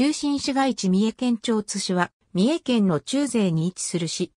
中心市街地三重県庁津市は、三重県の中税に位置する市。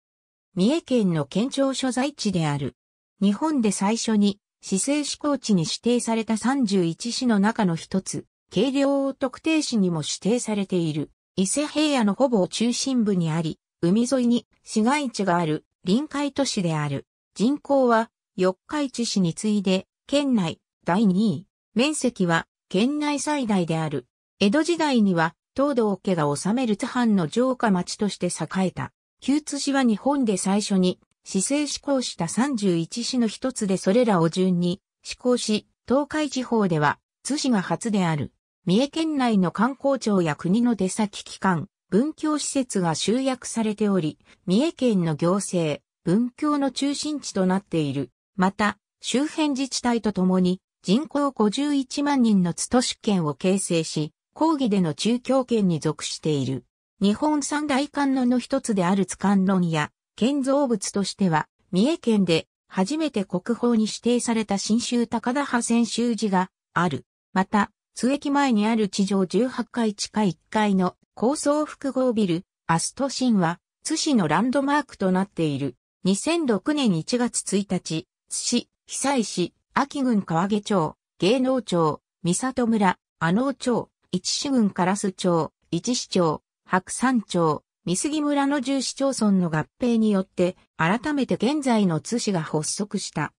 三重県の県庁所在地である。日本で最初に、市政施行地に指定された31市の中の一つ、軽量特定市にも指定されている。伊勢平野のほぼ中心部にあり、海沿いに市街地がある臨海都市である。人口は四日市市に次いで、県内第2位。面積は県内最大である。江戸時代には東道家が治める津藩の城下町として栄えた。旧津市は日本で最初に、市政施行した31市の一つでそれらを順に施行し、東海地方では津市が初である。三重県内の観光庁や国の出先機関、文教施設が集約されており、三重県の行政、文教の中心地となっている。また、周辺自治体とともに人口51万人の津都市圏を形成し、講義での中京圏に属している。日本三大観音の一つである津観音や、建造物としては、三重県で初めて国宝に指定された新州高田派千州寺がある。また、津駅前にある地上18階地下1階の高層複合ビル、アストシンは、津市のランドマークとなっている。2006年1月1日、津市、被災市、秋郡川毛町、芸能町、三里村、阿能町、一市郡ラス町、一市町、白山町、三杉村の十市町村の合併によって、改めて現在の津市が発足した。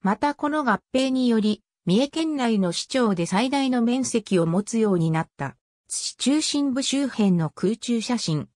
またこの合併により、三重県内の市町で最大の面積を持つようになった。津市中心部周辺の空中写真。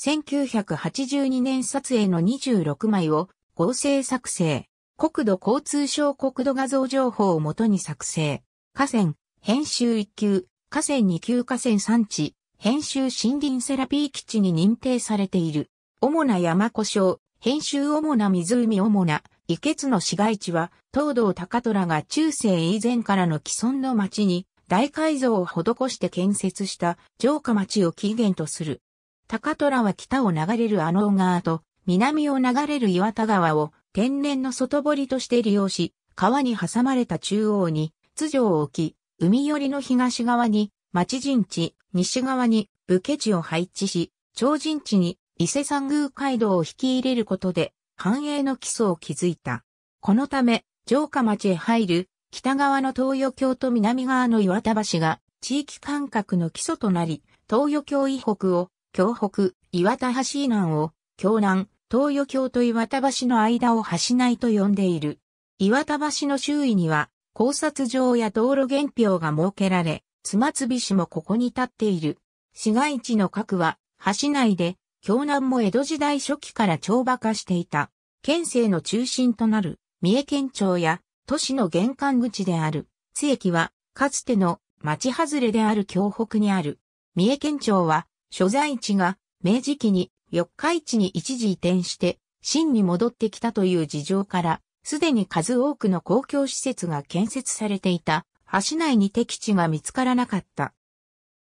1982年撮影の26枚を合成作成。国土交通省国土画像情報をもとに作成。河川、編集一級、河川2級河川産地、編集森林セラピー基地に認定されている。主な山古障、編集主な湖主な、池津の市街地は、東道高虎が中世以前からの既存の町に、大改造を施して建設した城下町を起源とする。高虎は北を流れるあの川と、南を流れる岩田川を天然の外堀として利用し、川に挟まれた中央に、津城を置き、海寄りの東側に町陣地、西側に武家地を配置し、町陣地に伊勢山宮街道を引き入れることで繁栄の基礎を築いた。このため、城下町へ入る北側の東予橋と南側の岩田橋が地域間隔の基礎となり、東予橋以北を京北、岩田橋以南を京南、東予橋と岩田橋の間を橋内と呼んでいる。岩田橋の周囲には考察場や道路原表が設けられ、妻津菱もここに立っている。市街地の核は、橋内で、京南も江戸時代初期から超馬化していた。県政の中心となる、三重県庁や、都市の玄関口である、津駅は、かつての町外れである京北にある。三重県庁は、所在地が、明治期に、四日市に一時移転して、新に戻ってきたという事情から、すでに数多くの公共施設が建設されていた、橋内に敵地が見つからなかった。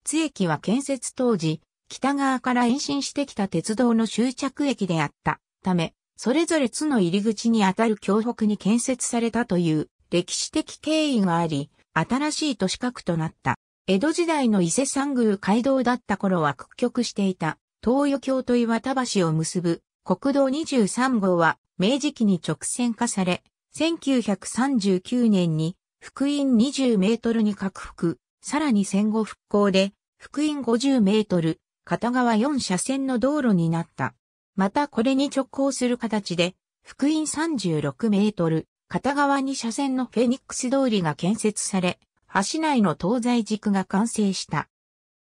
津駅は建設当時、北側から延伸してきた鉄道の終着駅であったため、それぞれ津の入り口にあたる京北に建設されたという歴史的経緯があり、新しい都市核となった。江戸時代の伊勢山宮街道だった頃は屈曲していた、東予橋と岩田橋を結ぶ国道23号は明治期に直線化され、1939年に福音20メートルに拡幅、さらに戦後復興で福音50メートル、片側4車線の道路になった。またこれに直行する形で、福音36メートル、片側2車線のフェニックス通りが建設され、橋内の東西軸が完成した。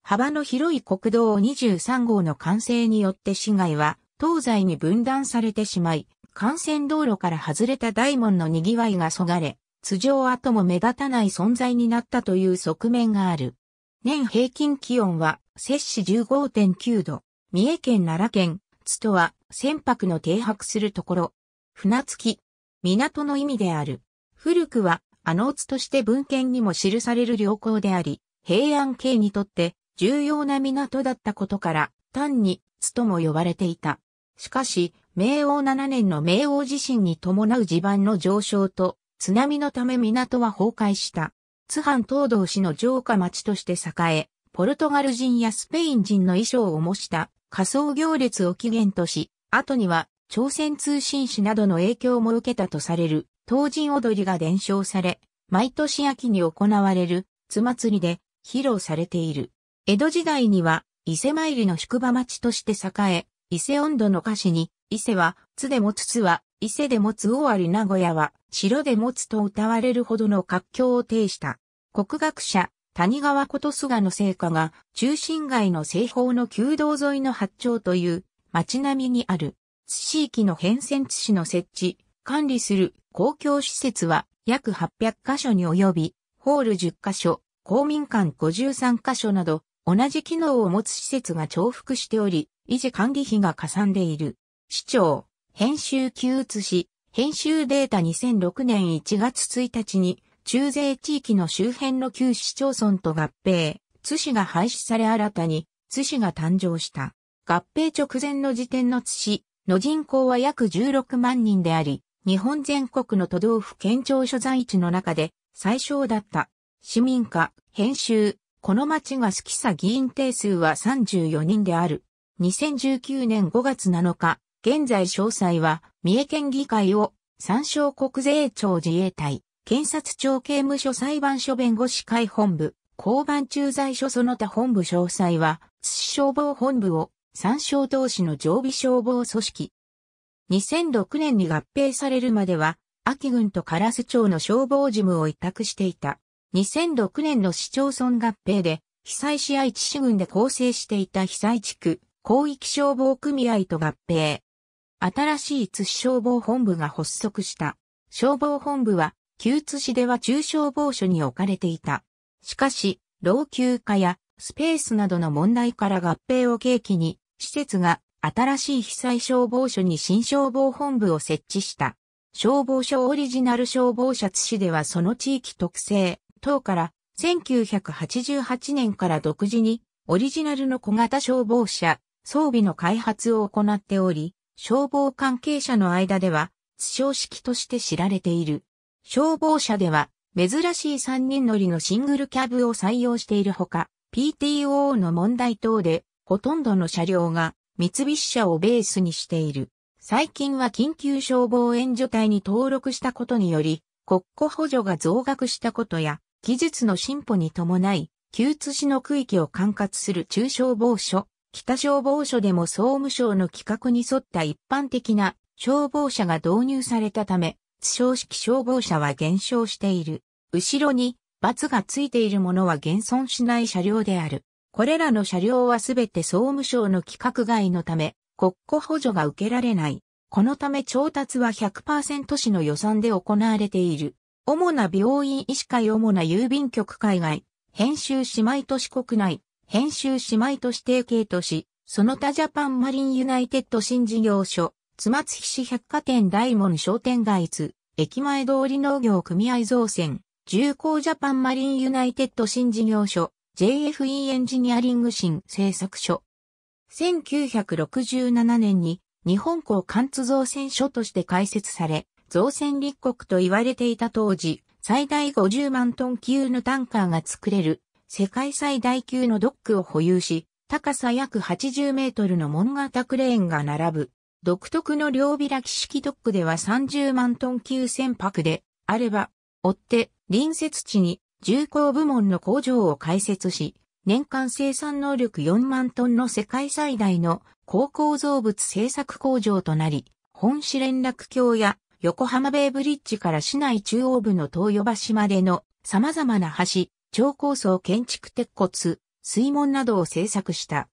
幅の広い国道23号の完成によって市街は東西に分断されてしまい、幹線道路から外れた大門の賑わいがそがれ、通常跡も目立たない存在になったという側面がある。年平均気温は摂氏15.9度。三重県奈良県、津とは船舶の停泊するところ。船付き、港の意味である。古くは、あの津として文献にも記される良好であり、平安系にとって重要な港だったことから、単に津とも呼ばれていた。しかし、明王7年の明王地震に伴う地盤の上昇と、津波のため港は崩壊した。津藩東道市の城下町として栄え、ポルトガル人やスペイン人の衣装を模した仮想行列を起源とし、後には朝鮮通信使などの影響も受けたとされる、東人踊りが伝承され、毎年秋に行われる、津祭りで披露されている。江戸時代には、伊勢参りの宿場町として栄え、伊勢温度の歌詞に、伊勢は、津でもつ津は、伊勢でもつ尾張名古屋は、城でもつと歌われるほどの活況を呈した。国学者、谷川こと菅の成果が、中心街の西方の旧道沿いの八丁という、町並みにある、津市域の変遷津市の設置、管理する公共施設は、約800カ所に及び、ホール10カ所、公民館53カ所など、同じ機能を持つ施設が重複しており、維持管理費がかさんでいる。市長、編集級写し、編集データ2006年1月1日に、中税地域の周辺の旧市町村と合併、津市が廃止され新たに、津市が誕生した。合併直前の時点の津市の人口は約16万人であり、日本全国の都道府県庁所在地の中で最小だった。市民課、編集、この町が好きさ議員定数は34人である。2019年5月7日、現在詳細は、三重県議会を、参照国税庁自衛隊、検察庁刑務所裁判所弁護士会本部、交番駐在所その他本部詳細は、津市消防本部を、参照同士の常備消防組織。2006年に合併されるまでは、秋郡と唐津町の消防事務を委託していた。2006年の市町村合併で、被災市愛知市郡で構成していた被災地区、広域消防組合と合併。新しい津市消防本部が発足した。消防本部は、旧津市では中消防署に置かれていた。しかし、老朽化やスペースなどの問題から合併を契機に、施設が新しい被災消防署に新消防本部を設置した。消防署オリジナル消防車津市ではその地域特性等から1988年から独自にオリジナルの小型消防車装備の開発を行っており、消防関係者の間では、津小式として知られている。消防車では、珍しい3人乗りのシングルキャブを採用しているほか、PTO の問題等で、ほとんどの車両が三菱車をベースにしている。最近は緊急消防援助隊に登録したことにより、国庫補助が増額したことや、技術の進歩に伴い、旧津市の区域を管轄する中消防署、北消防署でも総務省の規格に沿った一般的な消防車が導入されたため、津小式消防車は減少している。後ろに、罰がついているものは減損しない車両である。これらの車両はすべて総務省の規格外のため、国庫補助が受けられない。このため調達は100%市の予算で行われている。主な病院医師会主な郵便局海外、編集姉妹都市国内、編集姉妹都市提携都市、その他ジャパンマリンユナイテッド新事業所、津松菱百貨店大門商店街図、駅前通り農業組合造船、重工ジャパンマリンユナイテッド新事業所、JFE エンジニアリング新製作所。1967年に日本港貫通造船所として開設され、造船立国と言われていた当時、最大50万トン級のタンカーが作れる世界最大級のドックを保有し、高さ約80メートルの門型クレーンが並ぶ。独特の両開き式ドックでは30万トン級船舶であれば、追って隣接地に重工部門の工場を開設し、年間生産能力4万トンの世界最大の高構造物製作工場となり、本市連絡橋や横浜ベイブリッジから市内中央部の東予橋までの様々な橋、超高層建築鉄骨、水門などを制作した。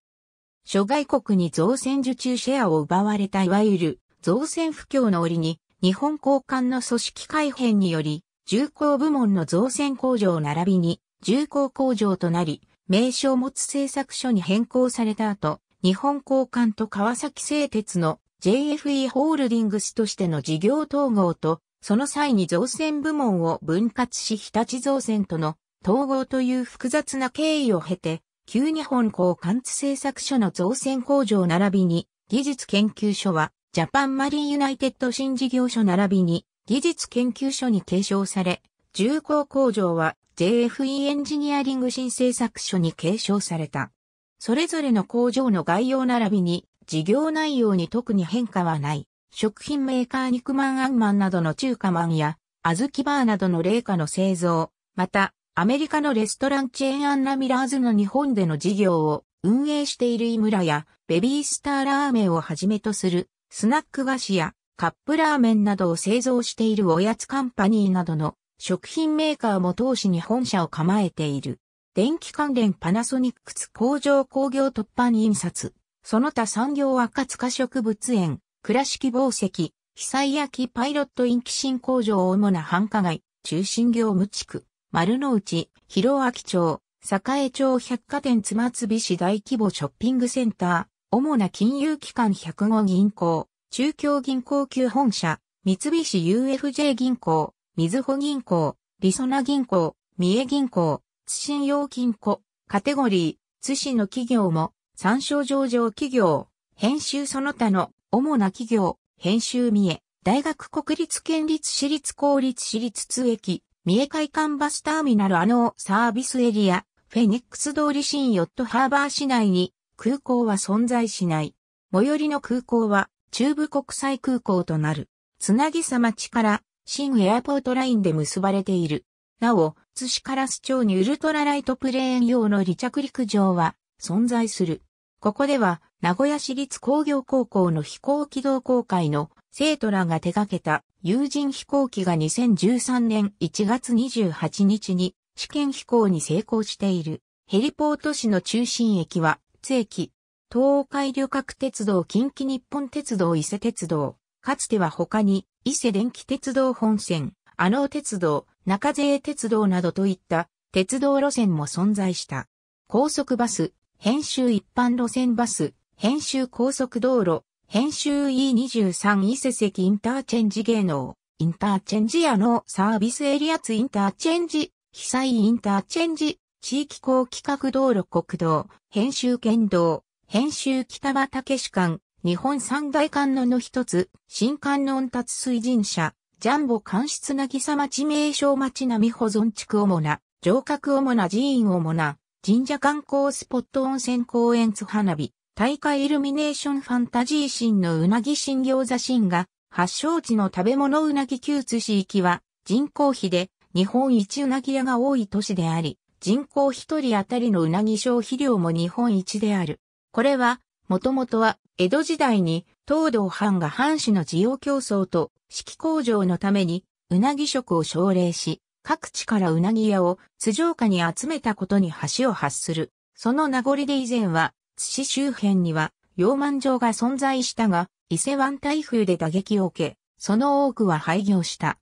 諸外国に造船受注シェアを奪われたいわゆる造船不況の折に日本交換の組織改変により重工部門の造船工場並びに重工工場となり名称を持つ製作所に変更された後日本交換と川崎製鉄の JFE ホールディングスとしての事業統合とその際に造船部門を分割し日立造船との統合という複雑な経緯を経て、旧日本港貫通製作所の造船工場並びに、技術研究所は、ジャパンマリンユナイテッド新事業所並びに、技術研究所に継承され、重工工場は JFE エンジニアリング新製作所に継承された。それぞれの工場の概要並びに、事業内容に特に変化はない。食品メーカー肉まんあんまんなどの中華まんや、小豆バーなどの冷菓の製造、また、アメリカのレストランチェーンアンナミラーズの日本での事業を運営している井村やベビースターラーメンをはじめとするスナック菓子やカップラーメンなどを製造しているおやつカンパニーなどの食品メーカーも投資に本社を構えている。電気関連パナソニックス工場工業突破に印刷。その他産業赤塚植物園、倉敷宝石、被災焼きパイロットインキシン工場を主な繁華街、中心業務地区。丸の内、広明町、栄町百貨店つまつび市大規模ショッピングセンター、主な金融機関105銀行、中京銀行級本社、三菱 UFJ 銀行、水穂銀行、りそな銀行、三重銀行、津信用金庫、カテゴリー、津市の企業も、参照上場企業、編集その他の主な企業、編集三重、大学国立県立私立公立私立通駅、三重海間バスターミナルアノーサービスエリア、フェニックス通り新ヨットハーバー市内に空港は存在しない。最寄りの空港は中部国際空港となる。つなぎさ町から新エアポートラインで結ばれている。なお、津市から須町にウルトラライトプレーン用の離着陸場は存在する。ここでは名古屋市立工業高校の飛行機動公開の生徒らが手掛けた有人飛行機が2013年1月28日に試験飛行に成功している。ヘリポート市の中心駅は、津駅、東海旅客鉄道近畿日本鉄道伊勢鉄道、かつては他に伊勢電気鉄道本線、あの鉄道、中勢鉄道などといった鉄道路線も存在した。高速バス、編集一般路線バス、編集高速道路、編集 E23 伊勢関インターチェンジ芸能、インターチェンジ屋のサービスエリアツインターチェンジ、被災インターチェンジ、地域公規格道路国道、編集県道、編集北畑市間、日本三大観音の一つ、新観音達水神社、ジャンボ官室さ町名称町並み保存地区主な、城郭主な寺院主な、神社観光スポット温泉公園津花火、大会イルミネーションファンタジー神のうなぎ新餃子神が、発祥地の食べ物うなぎ旧津市域は、人口比で日本一うなぎ屋が多い都市であり、人口一人当たりのうなぎ消費量も日本一である。これは、もともとは、江戸時代に、東道藩が藩士の需要競争と、式工場のために、うなぎ食を奨励し、各地からうなぎ屋を、津城下に集めたことに橋を発する。その名残で以前は、津市周辺には、溶満場が存在したが、伊勢湾台風で打撃を受け、その多くは廃業した。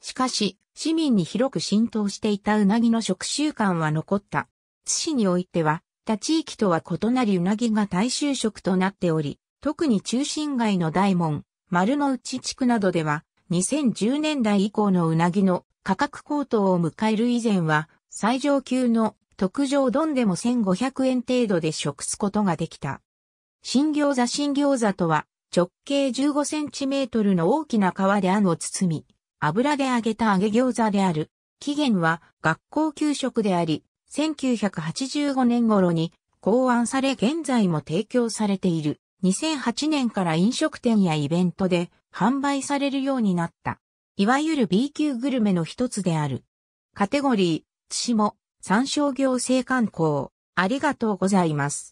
しかし、市民に広く浸透していたうなぎの食習慣は残った。津市においては、他地域とは異なりうなぎが大衆食となっており、特に中心街の大門、丸の内地区などでは、2010年代以降のうなぎの価格高騰を迎える以前は、最上級の特上丼でも1500円程度で食すことができた。新餃子新餃子とは、直径15センチメートルの大きな皮で餡を包み、油で揚げた揚げ餃子である。起源は学校給食であり、1985年頃に考案され現在も提供されている。2008年から飲食店やイベントで販売されるようになった。いわゆる B 級グルメの一つである。カテゴリー、津も。参照行政観光、ありがとうございます。